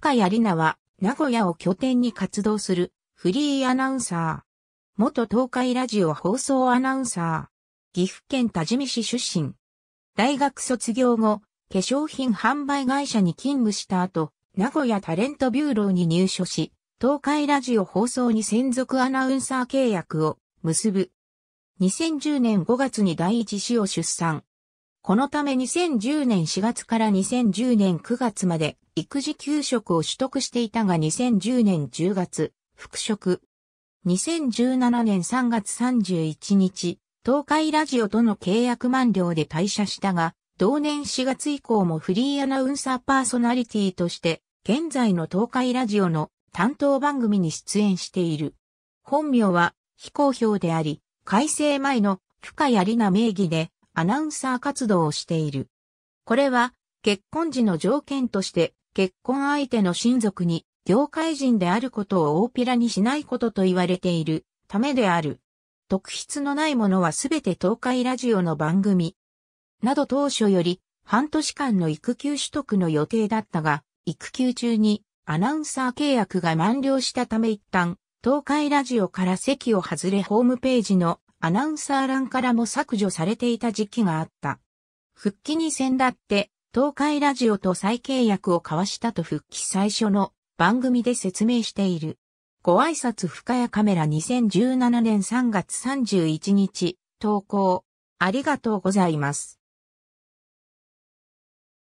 深谷里奈は、名古屋を拠点に活動する、フリーアナウンサー。元東海ラジオ放送アナウンサー。岐阜県多治見市出身。大学卒業後、化粧品販売会社に勤務した後、名古屋タレントビューローに入所し、東海ラジオ放送に専属アナウンサー契約を結ぶ。2010年5月に第一子を出産。このため2010年4月から2010年9月まで育児休職を取得していたが2010年10月、復職。2017年3月31日、東海ラジオとの契約満了で退社したが、同年4月以降もフリーアナウンサーパーソナリティとして、現在の東海ラジオの担当番組に出演している。本名は非公表であり、改正前の深谷里奈名義でアナウンサー活動をしている。これは結婚時の条件として結婚相手の親族に業界人であることを大ピラにしないことと言われているためである。特筆のないものはすべて東海ラジオの番組。など当初より半年間の育休取得の予定だったが、育休中にアナウンサー契約が満了したため一旦、東海ラジオから席を外れホームページのアナウンサー欄からも削除されていた時期があった。復帰に先だって東海ラジオと再契約を交わしたと復帰最初の番組で説明している。ご挨拶深谷カメラ2017年3月31日、投稿。ありがとうございます。